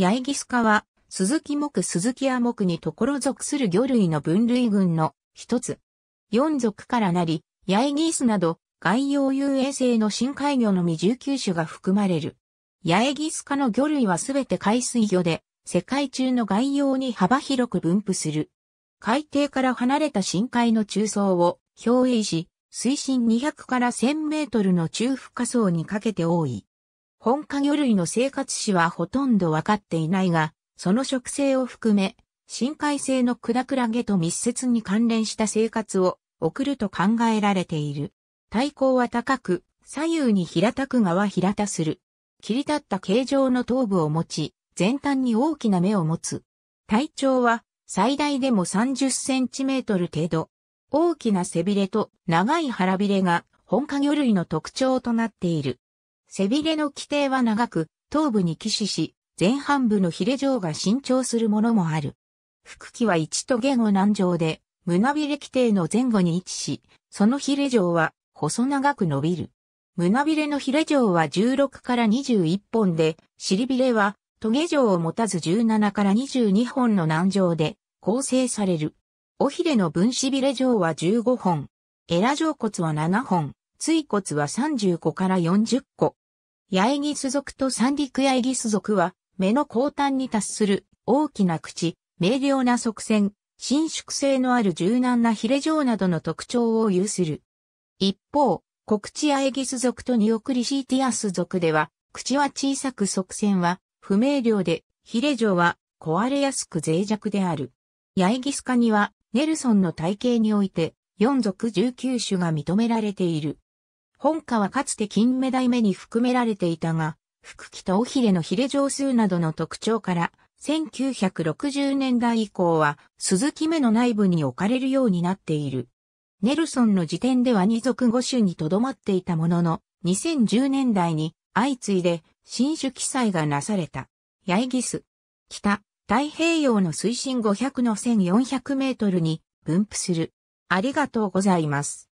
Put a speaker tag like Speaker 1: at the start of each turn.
Speaker 1: ヤイギスカは、スズキ木スズキ亜木にところ属する魚類の分類群の一つ。四属からなり、ヤイギースなど、外洋遊泳性の深海魚のみ19種が含まれる。ヤエギスカの魚類はすべて海水魚で、世界中の外洋に幅広く分布する。海底から離れた深海の中層を表泳し、水深200から1000メートルの中深層にかけて多い。本家魚類の生活史はほとんどわかっていないが、その植生を含め、深海性のクダクラゲと密接に関連した生活を送ると考えられている。体高は高く、左右に平たく側平たする。切り立った形状の頭部を持ち、前端に大きな目を持つ。体長は最大でも30センチメートル程度。大きな背びれと長い腹びれが本家魚類の特徴となっている。背びれの規定は長く、頭部に騎死し、前半部のヒレ状が伸長するものもある。腹器は1と下後難上で、胸びれ規定の前後に位置し、そのヒレ状は細長く伸びる。胸びれのヒレ状は16から21本で、尻びれはトゲ状を持たず17から22本の難上で構成される。尾ひれの分子びれ状は15本。エラ状骨は7本。椎骨は35から40個。ヤエギス族と三陸ヤエギス族は、目の後端に達する大きな口、明瞭な側線、伸縮性のある柔軟なヒレ状などの特徴を有する。一方、コクチヤエギス族とニオクリシーティアス族では、口は小さく側線は不明瞭で、ヒレ状は壊れやすく脆弱である。ヤエギス科には、ネルソンの体系において、4族19種が認められている。本家はかつて金目鯛目に含められていたが、福木と尾ひれのヒレ上数などの特徴から、1960年代以降は、鈴木目の内部に置かれるようになっている。ネルソンの時点では二族五種にとどまっていたものの、2010年代に相次いで新種記載がなされた。ヤイギス。北、太平洋の水深500の1400メートルに分布する。ありがとうございます。